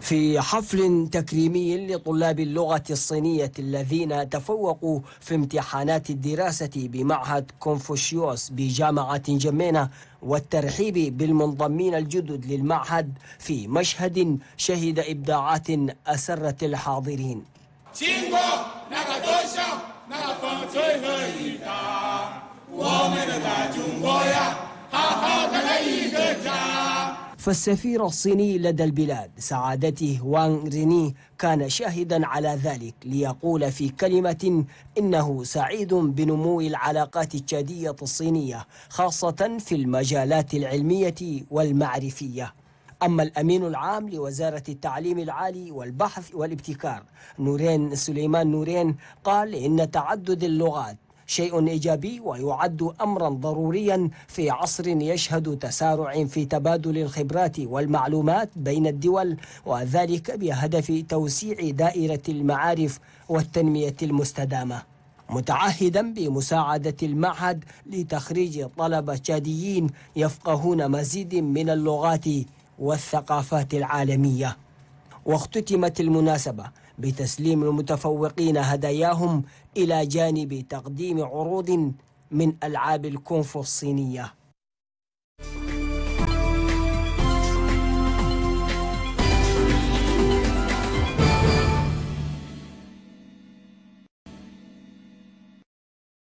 في حفل تكريمي لطلاب اللغة الصينية الذين تفوقوا في امتحانات الدراسة بمعهد كونفوشيوس بجامعة جمينة والترحيب بالمنضمين الجدد للمعهد في مشهد شهد إبداعات أسرت الحاضرين فالسفير الصيني لدى البلاد سعادته وانغ ريني كان شاهدا على ذلك ليقول في كلمة إنه سعيد بنمو العلاقات التشادية الصينية خاصة في المجالات العلمية والمعرفية أما الأمين العام لوزارة التعليم العالي والبحث والابتكار نورين سليمان نورين قال إن تعدد اللغات شيء إيجابي ويعد أمرا ضروريا في عصر يشهد تسارع في تبادل الخبرات والمعلومات بين الدول وذلك بهدف توسيع دائرة المعارف والتنمية المستدامة متعهدا بمساعدة المعهد لتخريج طلبة تشاديين يفقهون مزيد من اللغات والثقافات العالمية واختتمت المناسبة بتسليم المتفوقين هداياهم إلى جانب تقديم عروض من ألعاب الكونفو الصينية